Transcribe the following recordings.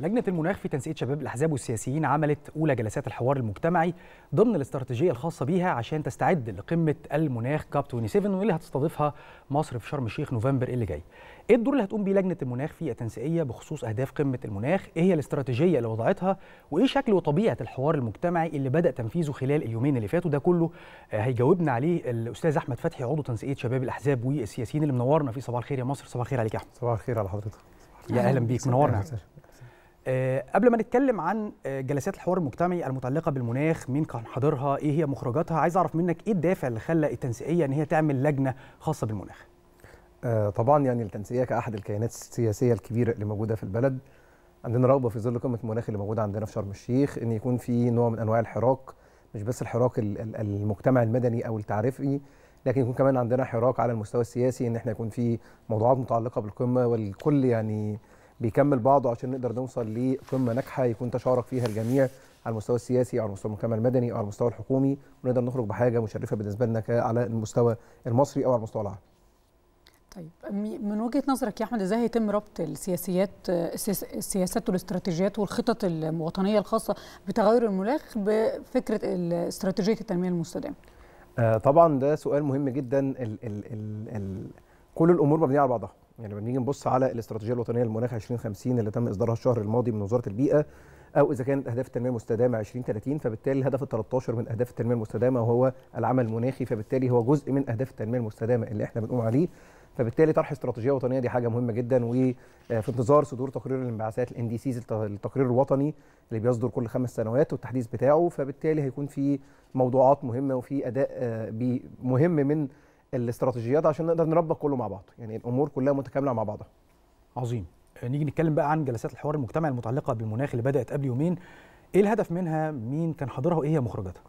لجنة المناخ في تنسيق شباب الأحزاب والسياسيين عملت أولى جلسات الحوار المجتمعي ضمن الاستراتيجية الخاصة بيها عشان تستعد لقمة المناخ كاب 27 واللي هتستضيفها مصر في شرم الشيخ نوفمبر اللي جاي. إيه الدور اللي هتقوم بيه لجنة المناخ في التنسيقية بخصوص أهداف قمة المناخ؟ إيه هي الاستراتيجية اللي وضعتها؟ وإيه شكل وطبيعة الحوار المجتمعي اللي بدأ تنفيذه خلال اليومين اللي فاتوا ده كله آه، هيجاوبنا عليه الأستاذ أحمد فتحي عضو تنسيقية شباب الأحزاب والسياسيين اللي منورنا في صباح الخير يا مصر، صباح الخير عليك يا أحمد. صباح الخير على حضرتك. يا أهلا بيك منورنا. آه، قبل ما نتكلم عن آه، جلسات الحوار المجتمعي المتعلقه بالمناخ مين كان حاضرها ايه هي مخرجاتها عايز اعرف منك ايه الدافع اللي خلى التنسيقيه ان هي تعمل لجنه خاصه بالمناخ آه، طبعا يعني التنسيقيه كاحد الكيانات السياسيه الكبيره اللي موجوده في البلد عندنا رغبه في ظل قمه المناخ اللي موجوده عندنا في شرم الشيخ ان يكون في نوع من انواع الحراك مش بس الحراك المجتمع المدني او التعريفي لكن يكون كمان عندنا حراك على المستوى السياسي ان احنا يكون في موضوعات متعلقه بالقمه والكل يعني بيكمل بعضه عشان نقدر نوصل لقمه ناجحه يكون تشارك فيها الجميع على المستوى السياسي او على المستوى المجتمع المدني او على المستوى الحكومي ونقدر نخرج بحاجه مشرفه بالنسبه لنا على المستوى المصري او على المستوى العالمي. طيب من وجهه نظرك يا احمد ازاي هيتم ربط السياسيات السياسات والاستراتيجيات والخطط الوطنيه الخاصه بتغير المناخ بفكره استراتيجيه التنميه المستدامه؟ آه، طبعا ده سؤال مهم جدا ال ال ال ال كل الامور مبنيه على بعضها يعني لما نيجي نبص على الاستراتيجيه الوطنيه للمناخ 2050 اللي تم اصدارها الشهر الماضي من وزاره البيئه او اذا كانت اهداف التنميه المستدامه 2030 فبالتالي الهدف ال 13 من اهداف التنميه المستدامه وهو العمل المناخي فبالتالي هو جزء من اهداف التنميه المستدامه اللي احنا بنقوم عليه فبالتالي طرح استراتيجيه وطنيه دي حاجه مهمه جدا وفي آه، انتظار صدور تقرير الانبعاثات الان دي سيز التقرير الوطني اللي بيصدر كل خمس سنوات والتحديث بتاعه فبالتالي هيكون في موضوعات مهمه وفي اداء آه، مهم من الاستراتيجيات عشان نقدر نربط كله مع بعض يعني الامور كلها متكامله مع بعضها عظيم نيجي نتكلم بقى عن جلسات الحوار المجتمعي المتعلقه بالمناخ اللي بدات قبل يومين ايه الهدف منها مين كان حاضرها وايه هي مخرجاتها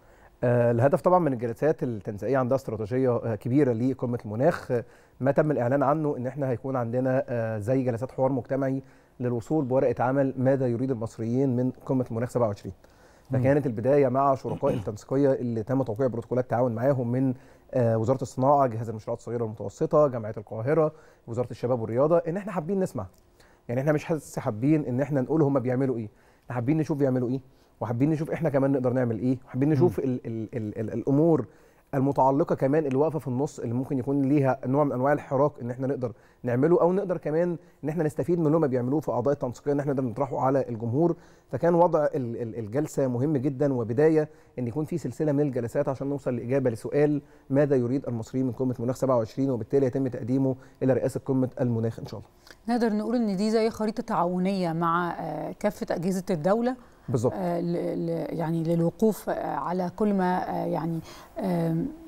آه، الهدف طبعا من الجلسات التنسيقيه عندها استراتيجيه آه، كبيره لقمه المناخ ما تم الاعلان عنه ان احنا هيكون عندنا آه، زي جلسات حوار مجتمعي للوصول بورقه عمل ماذا يريد المصريين من قمه المناخ 27 فكانت البدايه مع شركاء التنسيقيه اللي تم توقيع بروتوكولات تعاون معاهم من آه، وزاره الصناعه جهاز المشروعات الصغيره والمتوسطه جامعه القاهره وزاره الشباب والرياضه ان احنا حابين نسمع يعني احنا مش بس حابين ان احنا نقول هم بيعملوا ايه احنا حابين نشوف بيعملوا ايه وحابين نشوف احنا كمان نقدر نعمل ايه وحابين نشوف الـ ال ال ال الامور المتعلقه كمان اللي واقفه في النص اللي ممكن يكون ليها نوع من انواع الحراك ان احنا نقدر نعمله او نقدر كمان ان احنا نستفيد من اللي هم بيعملوه في اعضاء التنسيقيه ان احنا نقدر نطرحه على الجمهور فكان وضع الجلسه مهم جدا وبدايه ان يكون في سلسله من الجلسات عشان نوصل لاجابه لسؤال ماذا يريد المصريين من قمه مناخ 27 وبالتالي يتم تقديمه الى رئاسه قمه المناخ ان شاء الله. نقدر نقول ان دي زي خريطه تعاونيه مع آه، كافه اجهزه الدوله بالظبط آه، يعني للوقوف آه، على كل ما آه، يعني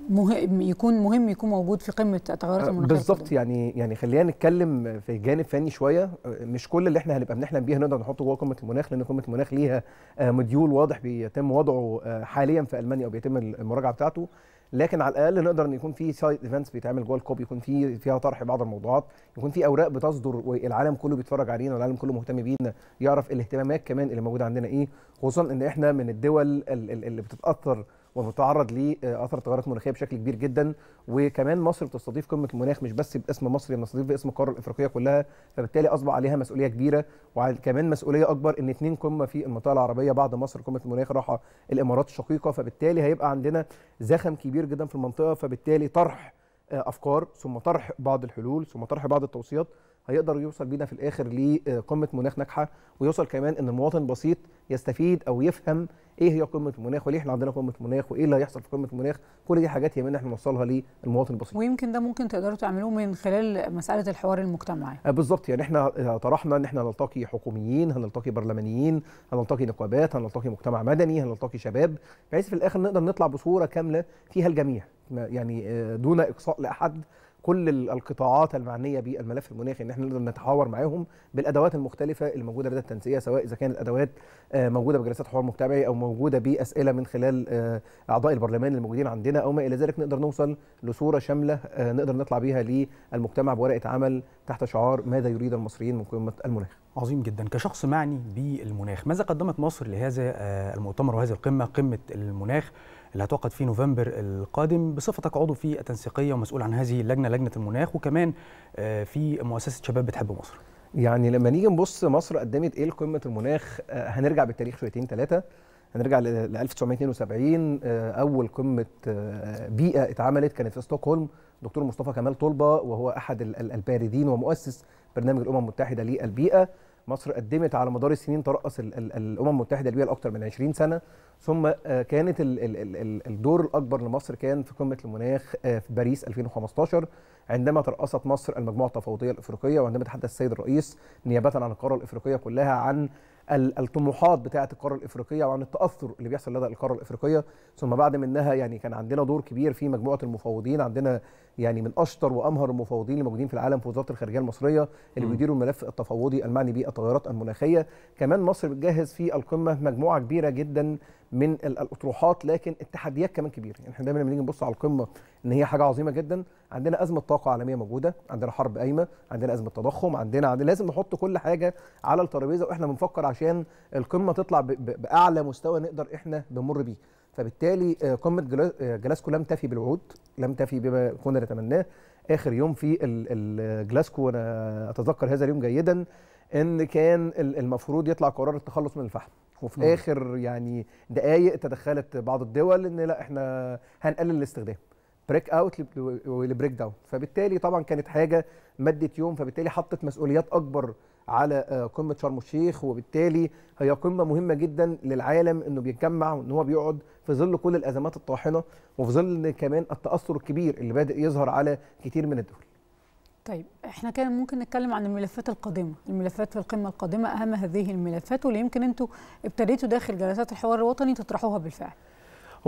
مهم يكون مهم يكون موجود في قمه التغيرات المناخيه بالظبط يعني يعني خلينا نتكلم في جانب فني شويه مش كل اللي احنا هنبقى بنحلم بيه هنقدر نحطه جوه قمه المناخ لان قمه المناخ ليها مديول واضح بيتم وضعه حاليا في المانيا او بيتم المراجعه بتاعته لكن على الاقل نقدر ان يكون في سايد ايفنتس بيتعمل جوه الكوب يكون في فيها طرح بعض الموضوعات يكون في اوراق بتصدر والعالم كله بيتفرج علينا والعالم كله مهتم بينا يعرف الاهتمامات كمان اللي موجوده عندنا ايه خصوصا ان احنا من الدول اللي بتتاثر وبتتعرض لاثر التغيرات المناخيه بشكل كبير جدا وكمان مصر بتستضيف قمه المناخ مش بس باسم مصر هي بتستضيف باسم القاره الافريقيه كلها فبالتالي اصبح عليها مسؤوليه كبيره وكمان مسؤوليه اكبر ان اثنين قمه في المنطقه العربيه بعد مصر قمه المناخ راحه الامارات الشقيقه فبالتالي هيبقى عندنا زخم كبير جدا في المنطقه فبالتالي طرح آه، افكار ثم طرح بعض الحلول ثم طرح بعض التوصيات هيقدر يوصل بينا في الاخر لقمه آه، مناخ ناجحه ويوصل كمان ان المواطن البسيط يستفيد او يفهم ايه هي قمه المناخ وليه احنا عندنا قمه مناخ وايه اللي هيحصل في قمه المناخ كل دي حاجات يهمنا احنا نوصلها للمواطن البسيط ويمكن ده ممكن تقدروا تعملوه من خلال مساله الحوار المجتمعي آه، بالظبط يعني احنا آه، طرحنا ان احنا هنلتقي حكوميين هنلتقي برلمانيين هنلتقي نقابات هنلتقي مجتمع مدني هنلتقي شباب بحيث في الاخر نقدر نطلع بصوره كامله فيها الجميع يعني دون اقصاء لاحد كل القطاعات المعنيه بالملف المناخي ان احنا نقدر نتحاور معاهم بالادوات المختلفه اللي موجوده لدى التنسيق سواء اذا كانت ادوات آه، موجوده بجلسات حوار مجتمعي او موجوده باسئله من خلال آه، اعضاء البرلمان الموجودين عندنا او ما الى ذلك نقدر نوصل لصوره شامله آه، نقدر نطلع بيها للمجتمع بورقه عمل تحت شعار ماذا يريد المصريين من قمه المناخ. عظيم جدا كشخص معني بالمناخ ماذا قدمت مصر لهذا المؤتمر وهذه القمه قمه المناخ اللي هتعقد في نوفمبر القادم بصفتك عضو في التنسيقيه ومسؤول عن هذه اللجنه لجنه المناخ وكمان آه، في مؤسسه شباب بتحب مصر. يعني لما نيجي نبص مصر قدمت ايه لقمه المناخ آه، هنرجع بالتاريخ شويتين ثلاثه هنرجع ل 1972 آه، اول قمه بيئه اتعملت كانت في ستوكهولم دكتور مصطفى كمال طلبه وهو احد الباردين ومؤسس برنامج الامم المتحده للبيئه مصر قدمت على مدار السنين ترأس الامم المتحده البيئة لاكثر من 20 سنه ثم آه، كانت الدور الاكبر لمصر كان في قمه المناخ آه، في باريس 2015 عندما ترأست مصر المجموعه التفاوضيه الافريقيه وعندما تحدث السيد الرئيس نيابه عن القاره الافريقيه كلها عن الطموحات بتاعه القاره الافريقيه وعن التاثر اللي بيحصل لدى القاره الافريقيه ثم بعد منها يعني كان عندنا دور كبير في مجموعه المفاوضين عندنا يعني من اشطر وامهر المفوضين اللي موجودين في العالم في وزاره الخارجيه المصريه اللي بيديروا الملف التفاوضي المعني بالتغيرات المناخيه كمان مصر بتجهز في القمه مجموعه كبيره جدا من الاطروحات لكن التحديات كمان كبيره يعني احنا دايما لما نيجي نبص على القمه ان هي حاجه عظيمه جدا عندنا ازمه طاقه عالميه موجوده عندنا حرب قايمه عندنا ازمه تضخم عندنا, عندنا لازم نحط كل حاجه على الترابيزه واحنا بنفكر عشان القمه تطلع باعلى مستوى نقدر احنا بنمر بيه فبالتالي آه، قمه آه، جلاسكو لم تفي بالوعود لم تفي بما كنا نتمناه اخر يوم في جلاسكو وانا اتذكر هذا اليوم جيدا ان كان المفروض يطلع قرار التخلص من الفحم وفي مم. اخر يعني دقائق تدخلت بعض الدول ان لا احنا هنقلل الاستخدام بريك اوت والبريك داون فبالتالي طبعا كانت حاجه مدت يوم فبالتالي حطت مسؤوليات اكبر على آه، قمه شرم الشيخ وبالتالي هي قمه مهمه جدا للعالم انه بيتجمع وان هو بيقعد في ظل كل الازمات الطاحنه وفي ظل كمان التاثر الكبير اللي بادئ يظهر على كتير من الدول. طيب احنا كان ممكن نتكلم عن الملفات القادمه، الملفات في القمه القادمه اهم هذه الملفات واللي يمكن انتوا ابتديتوا داخل جلسات الحوار الوطني تطرحوها بالفعل.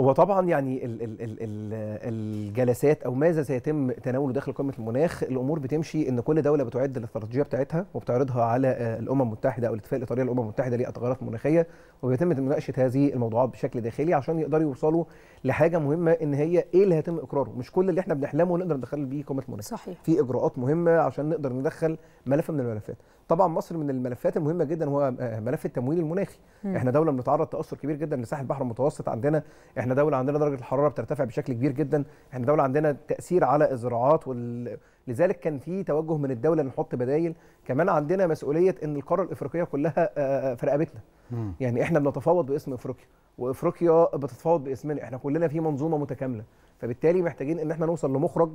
هو طبعا يعني ال ال ال الـ الجلسات او ماذا سيتم تناوله داخل قمه المناخ الامور بتمشي ان كل دوله بتعد الاستراتيجيه بتاعتها وبتعرضها على آه، الامم المتحده او الاتفاق الاطاري للامم المتحده للتغيرات المناخيه وبيتم مناقشه هذه الموضوعات بشكل داخلي عشان يقدروا يوصلوا لحاجه مهمه ان هي ايه اللي هيتم اقراره مش كل اللي احنا بنحلمه نقدر ندخل بيه قمه المناخ صحيح في اجراءات مهمه عشان نقدر ندخل ملف من الملفات طبعا مصر من الملفات المهمه جدا هو آه، ملف التمويل المناخي م. احنا دوله بنتعرض تاثر كبير جدا لساحل البحر المتوسط عندنا احنا احنا دوله عندنا درجه الحراره بترتفع بشكل كبير جدا احنا دوله عندنا تاثير على الزراعات وال... لذلك كان في توجه من الدوله نحط بدايل كمان عندنا مسؤوليه ان القاره الافريقيه كلها آه، آه، في رقبتنا يعني احنا بنتفاوض باسم افريقيا وافريقيا بتتفاوض باسمنا احنا كلنا في منظومه متكامله فبالتالي محتاجين ان احنا نوصل لمخرج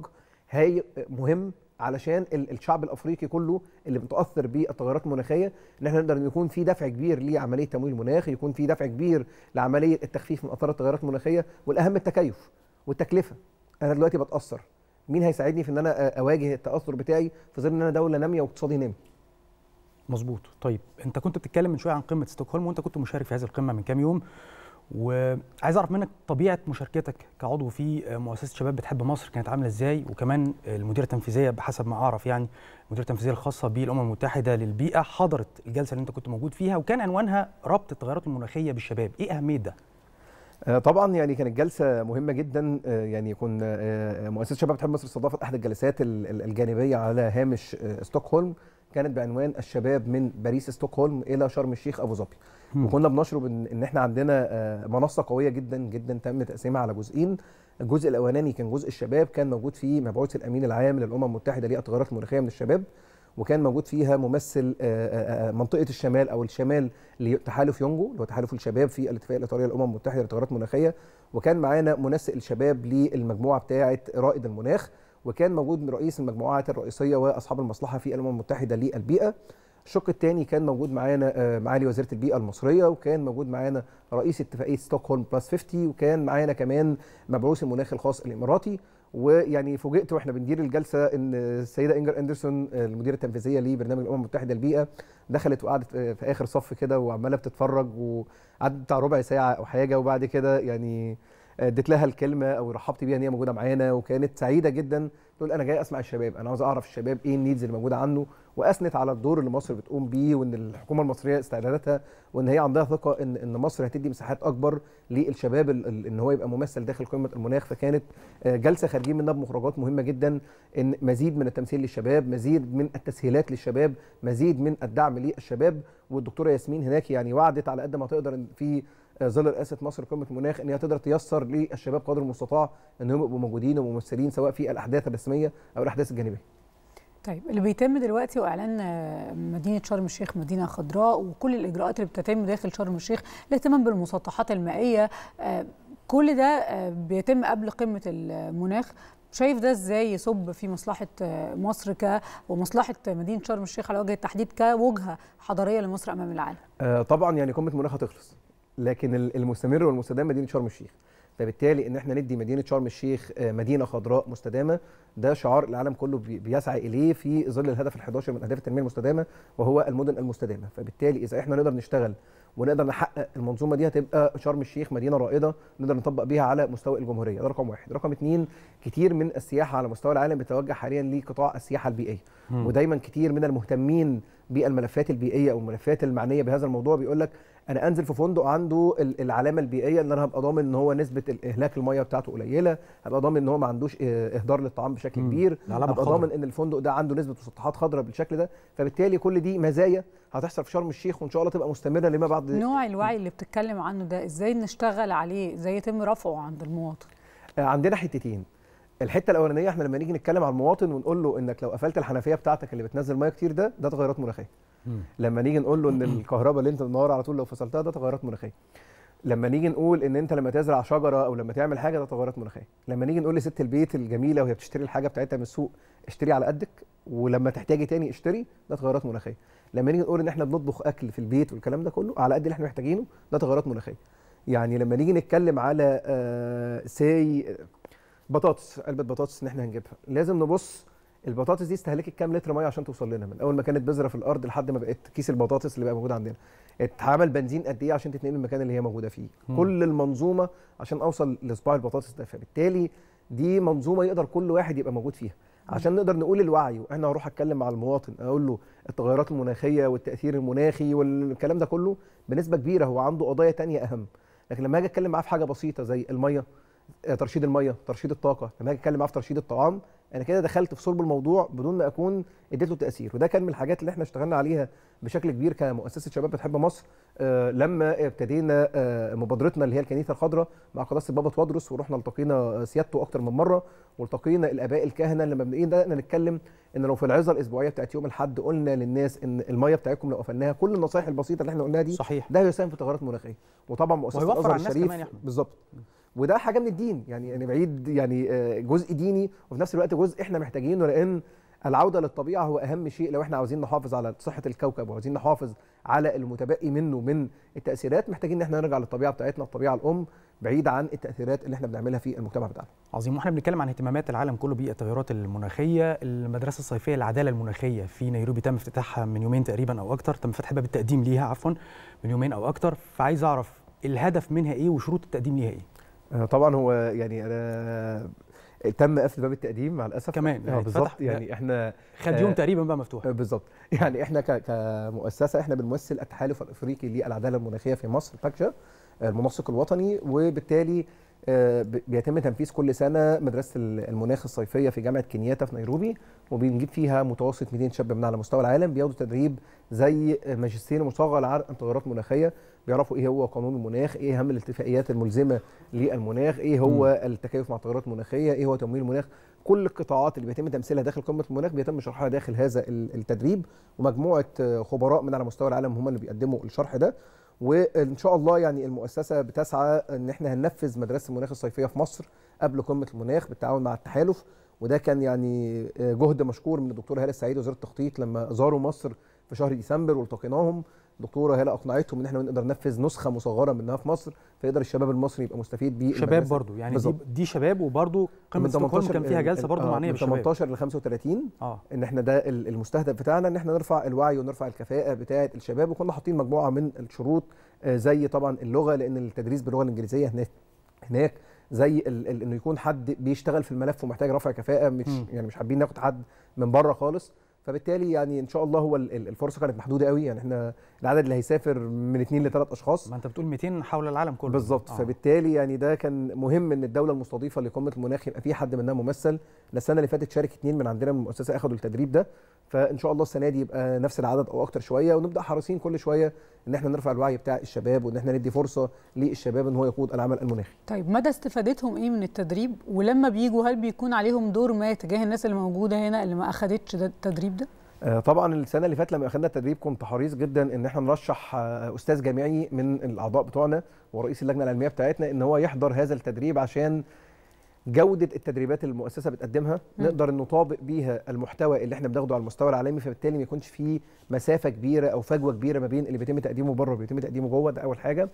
هاي آه، مهم علشان الشعب الافريقي كله اللي متاثر بالتغيرات المناخيه ان احنا نقدر يكون في دفع كبير لعمليه تمويل مناخي يكون في دفع كبير لعمليه التخفيف من اثار التغيرات المناخيه والاهم التكيف والتكلفه انا دلوقتي بتاثر مين هيساعدني في ان انا اواجه التاثر بتاعي في ظل ان انا دوله ناميه واقتصادي نامي مظبوط طيب انت كنت بتتكلم من شويه عن قمه ستوكهولم وانت كنت مشارك في هذه القمه من كام يوم وعايز اعرف منك طبيعه مشاركتك كعضو في مؤسسه شباب بتحب مصر كانت عامله ازاي وكمان المديره التنفيذيه بحسب ما اعرف يعني المديره التنفيذيه الخاصه بالامم المتحده للبيئه حضرت الجلسه اللي انت كنت موجود فيها وكان عنوانها ربط التغيرات المناخيه بالشباب ايه اهميه ده آه، طبعا يعني كانت جلسه مهمه جدا آه، يعني كنا آه، مؤسسه شباب بتحب مصر استضافت احد الجلسات الجانبيه على هامش ستوكهولم كانت بعنوان الشباب من باريس ستوكهولم الى شرم الشيخ ابو ظبي وكنا بنشرب ان, احنا عندنا آه، منصه قويه جدا جدا تم تقسيمها على جزئين الجزء الاولاني كان جزء الشباب كان موجود فيه مبعوث الامين العام للامم المتحده للتغيرات المناخيه من الشباب وكان موجود فيها ممثل آه، آه، منطقه الشمال او الشمال لتحالف يونجو اللي هو تحالف الشباب في الاتفاقيه الاطاريه للامم المتحده للتغيرات المناخيه وكان معانا منسق الشباب للمجموعه بتاعه رائد المناخ وكان موجود من رئيس المجموعات الرئيسيه واصحاب المصلحه في الامم المتحده للبيئه الشق الثاني كان موجود معانا آه، معالي وزيره البيئه المصريه وكان موجود معانا رئيس اتفاقيه ستوكهولم بلس 50 وكان معانا كمان مبعوث المناخ الخاص الاماراتي ويعني فوجئت واحنا بندير الجلسه ان السيده انجر اندرسون آه، المديره التنفيذيه لبرنامج الامم المتحده للبيئه دخلت وقعدت آه، في اخر صف كده وعماله بتتفرج وقعدت بتاع ربع ساعه او حاجه وبعد كده يعني اديت لها الكلمه او رحبت بيها ان هي موجوده معانا وكانت سعيده جدا تقول انا جاي اسمع الشباب انا عاوز اعرف الشباب ايه النيدز اللي موجوده عنه واثنت على الدور اللي مصر بتقوم بيه وان الحكومه المصريه استعداداتها وان هي عندها ثقه ان ان مصر هتدي مساحات اكبر للشباب ان هو يبقى ممثل داخل قمه المناخ فكانت آه، جلسه خارجين منها بمخرجات مهمه جدا ان مزيد من التمثيل للشباب مزيد من التسهيلات للشباب مزيد من الدعم للشباب والدكتوره ياسمين هناك يعني وعدت على قد ما تقدر ان في ظل رئاسه مصر قمه المناخ ان هي تقدر تيسر للشباب قدر المستطاع انهم يبقوا موجودين وممثلين سواء في الاحداث الرسميه او الاحداث الجانبيه. طيب اللي بيتم دلوقتي واعلان آه، مدينه شرم الشيخ مدينه خضراء وكل الاجراءات اللي بتتم داخل شرم الشيخ الاهتمام بالمسطحات المائيه آه، كل ده آه، بيتم قبل قمه المناخ شايف ده ازاي يصب في مصلحه مصر ك ومصلحه مدينه شرم الشيخ على وجه التحديد كوجهه حضاريه لمصر امام العالم؟ طبعا يعني قمه مناخ هتخلص لكن المستمر والمستدام مدينه شرم الشيخ فبالتالي ان احنا ندي مدينه شرم الشيخ آه، مدينه خضراء مستدامه ده شعار العالم كله بيسعى اليه في ظل الهدف ال11 من اهداف التنميه المستدامه وهو المدن المستدامه فبالتالي اذا احنا نقدر نشتغل ونقدر نحقق المنظومه دي هتبقى شرم الشيخ مدينه رائده نقدر نطبق بيها على مستوى الجمهوريه ده رقم واحد رقم اتنين كتير من السياحه على مستوى العالم بتتوجه حاليا لقطاع السياحه البيئيه م. ودايما كتير من المهتمين بالملفات البيئيه او الملفات المعنيه بهذا الموضوع بيقول لك انا انزل في فندق عنده العلامه البيئيه ان انا هبقى ضامن ان هو نسبه الاهلاك الميه بتاعته قليله هبقى ضامن ان هو ما عندوش آه، اهدار للطعام بشكل كبير هبقى ضامن ان الفندق ده عنده نسبه مسطحات خضراء بالشكل ده فبالتالي كل دي مزايا هتحصل في شرم الشيخ وان شاء الله تبقى مستمره لما بعد نوع الوعي اللي بتتكلم عنه ده ازاي نشتغل عليه ازاي يتم رفعه عند المواطن آه، عندنا حتتين الحته الاولانيه احنا لما نيجي نتكلم على المواطن ونقول له انك لو قفلت الحنفيه بتاعتك اللي بتنزل ميه كتير ده ده تغيرات مناخيه لما نيجي نقول له ان الكهرباء اللي انت منوره على طول لو فصلتها ده تغيرات مناخيه لما نيجي نقول ان انت لما تزرع شجره او لما تعمل حاجه ده تغيرات مناخيه لما نيجي نقول لست البيت الجميله وهي بتشتري الحاجه بتاعتها من السوق اشتري على قدك ولما تحتاجي تاني اشتري ده تغيرات مناخيه لما نيجي نقول ان احنا بنطبخ اكل في البيت والكلام ده كله على قد اللي احنا محتاجينه ده تغيرات مناخيه يعني لما نيجي نتكلم على آه ساي بطاطس علبه بطاطس ان احنا هنجيبها لازم نبص البطاطس دي استهلكت كام لتر ميه عشان توصل لنا من اول ما كانت بذره في الارض لحد ما بقت كيس البطاطس اللي بقى موجود عندنا اتعمل بنزين قد ايه عشان تتنقل المكان اللي هي موجوده فيه مم. كل المنظومه عشان اوصل لصباع البطاطس ده فبالتالي دي منظومه يقدر كل واحد يبقى موجود فيها عشان نقدر نقول الوعي وانا هروح اتكلم مع المواطن اقول له التغيرات المناخيه والتاثير المناخي والكلام ده كله بنسبه كبيره هو عنده قضايا تانية اهم لكن لما اجي اتكلم معاه في حاجه بسيطه زي الميه آه، ترشيد الميه ترشيد الطاقه لما اجي اتكلم معاه في ترشيد الطعام انا كده دخلت في صلب الموضوع بدون ما اكون اديت له تاثير وده كان من الحاجات اللي احنا اشتغلنا عليها بشكل كبير كمؤسسه شباب بتحب مصر آه، لما ابتدينا آه، مبادرتنا اللي هي الكنيسه الخضراء مع قداسه بابا توادرس ورحنا التقينا سيادته اكتر من مره والتقينا الاباء الكهنه لما بدأنا نتكلم ان لو في العظه الاسبوعيه بتاعت يوم الاحد قلنا للناس ان الميه بتاعتكم لو قفلناها كل النصائح البسيطه اللي احنا قلناها دي صحيح ده هيساهم في تغيرات مناخيه وطبعا مؤسسه الازهر الشريف بالظبط وده حاجه من الدين يعني يعني بعيد يعني آه، جزء ديني وفي نفس الوقت جزء احنا محتاجينه لان العوده للطبيعه هو اهم شيء لو احنا عاوزين نحافظ على صحه الكوكب وعاوزين نحافظ على المتبقي منه من التاثيرات محتاجين ان احنا نرجع للطبيعه بتاعتنا الطبيعه الام بعيد عن التاثيرات اللي احنا بنعملها في المجتمع بتاعنا. عظيم واحنا بنتكلم عن اهتمامات العالم كله بالتغيرات المناخيه، المدرسه الصيفيه العداله المناخيه في نيروبي تم افتتاحها من يومين تقريبا او اكثر، تم فتح باب التقديم ليها عفوا من يومين او اكثر، فعايز اعرف الهدف منها ايه وشروط التقديم ليها ايه؟ آه، طبعا هو يعني انا تم قفل باب التقديم مع الاسف كمان آه، يعني, يعني آه، بالظبط يعني احنا خد يوم تقريبا بقى مفتوح بالظبط يعني احنا كمؤسسه احنا بنمثل التحالف الافريقي للعداله المناخيه في مصر باكجا المنسق الوطني وبالتالي بيتم تنفيذ كل سنه مدرسه المناخ الصيفيه في جامعه كينياتا في نيروبي وبنجيب فيها متوسط 200 شاب من على مستوى العالم بياخدوا تدريب زي ماجستير مصغر عن تغيرات مناخيه بيعرفوا ايه هو قانون المناخ ايه اهم الاتفاقيات الملزمه للمناخ ايه هو التكيف مع التغيرات المناخيه ايه هو تمويل المناخ كل القطاعات اللي بيتم تمثيلها داخل قمه المناخ بيتم شرحها داخل هذا التدريب ومجموعه خبراء من على مستوى العالم هم اللي بيقدموا الشرح ده وان شاء الله يعني المؤسسه بتسعى ان احنا هننفذ مدرسه المناخ الصيفيه في مصر قبل قمه المناخ بالتعاون مع التحالف وده كان يعني آه، جهد مشكور من الدكتور هالة السعيد وزير التخطيط لما زاروا مصر في شهر ديسمبر والتقيناهم دكتوره هاله اقنعتهم ان احنا نقدر ننفذ نسخه مصغره منها في مصر فيقدر الشباب المصري يبقى مستفيد بيه شباب برضو يعني بالزبط. دي, دي شباب وبرضو قمه ستوكهولم كان فيها جلسه برضو آه معنيه بالشباب من 18 ل 35 اه ان احنا ده المستهدف بتاعنا ان احنا نرفع الوعي ونرفع الكفاءه بتاعه الشباب وكنا حاطين مجموعه من الشروط آه، زي طبعا اللغه لان التدريس باللغه الانجليزيه هناك هناك زي انه يكون حد بيشتغل في الملف ومحتاج رفع كفاءه مش م. يعني مش حابين ناخد حد من بره خالص فبالتالي يعني ان شاء الله هو الفرصه كانت محدوده قوي يعني احنا العدد اللي هيسافر من اثنين لثلاث اشخاص ما انت بتقول 200 حول العالم كله بالظبط آه. فبالتالي يعني ده كان مهم ان الدوله المستضيفه لقمه المناخ يبقى في حد منها ممثل السنه اللي فاتت شارك اثنين من عندنا من المؤسسه اخذوا التدريب ده فان شاء الله السنه دي يبقى نفس العدد او اكتر شويه ونبدا حريصين كل شويه ان احنا نرفع الوعي بتاع الشباب وان احنا ندي فرصه للشباب ان هو يقود العمل المناخي. طيب مدى استفادتهم ايه من التدريب ولما بيجوا هل بيكون عليهم دور ما تجاه الناس اللي موجوده هنا اللي ما اخذتش التدريب هتبدا؟ آه، طبعا السنه اللي فاتت لما اخذنا التدريب كنت حريص جدا ان احنا نرشح آه، استاذ جامعي من الاعضاء بتوعنا ورئيس اللجنه العلميه بتاعتنا ان هو يحضر هذا التدريب عشان جوده التدريبات اللي المؤسسه بتقدمها م. نقدر نطابق بيها المحتوى اللي احنا بناخده على المستوى العالمي فبالتالي ما يكونش فيه مسافه كبيره او فجوه كبيره ما بين اللي بيتم تقديمه بره واللي بيتم تقديمه جوه ده اول حاجه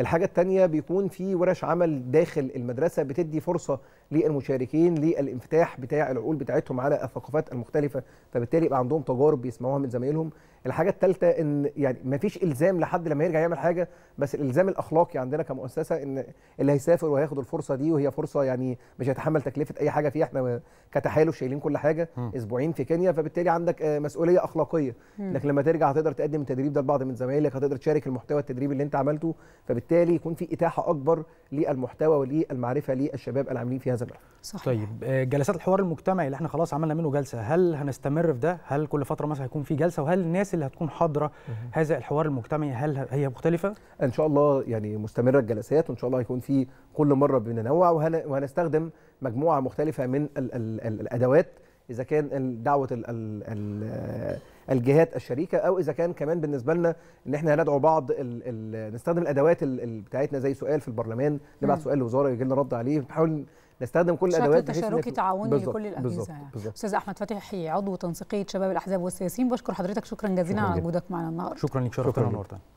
الحاجه الثانيه بيكون في ورش عمل داخل المدرسه بتدي فرصه للمشاركين للانفتاح بتاع العقول بتاعتهم على الثقافات المختلفه فبالتالي يبقى عندهم تجارب بيسمعوها من زمايلهم الحاجه الثالثه ان يعني ما فيش الزام لحد لما يرجع يعمل حاجه بس الالزام الاخلاقي عندنا كمؤسسه ان اللي هيسافر وهياخد الفرصه دي وهي فرصه يعني مش هيتحمل تكلفه اي حاجه فيها احنا كتحالف شايلين كل حاجه م. اسبوعين في كينيا فبالتالي عندك آه، مسؤوليه اخلاقيه انك لما ترجع هتقدر تقدم التدريب ده لبعض من زمايلك هتقدر تشارك المحتوى التدريبي اللي انت عملته فبالتالي يكون في اتاحه اكبر للمحتوى وللمعرفه للشباب العاملين فيها هذا الامر صحيح. طيب آه، جلسات الحوار المجتمعي اللي احنا خلاص عملنا منه جلسه هل هنستمر في ده هل كل فتره مثلا هيكون في جلسه وهل الناس اللي هتكون حاضره هذا الحوار المجتمعي هل هي مختلفه ان شاء الله يعني مستمره الجلسات وان شاء الله هيكون في كل مره بننوع وهنستخدم مجموعه مختلفه من الـ الـ الـ الادوات اذا كان دعوه الـ الـ الـ الجهات الشريكه او اذا كان كمان بالنسبه لنا ان احنا هندعو بعض الـ الـ نستخدم الادوات بتاعتنا زي سؤال في البرلمان نبعت سؤال للوزاره يجي لنا رد عليه نحاول نستخدم كل الادوات بشكل تشاركي تعاوني لكل الاجهزه يعني استاذ احمد فتحي عضو تنسيقيه شباب الاحزاب والسياسيين بشكر حضرتك شكرا جزيلا على وجودك معنا النهارده شكرا لك شرفتنا ونورتنا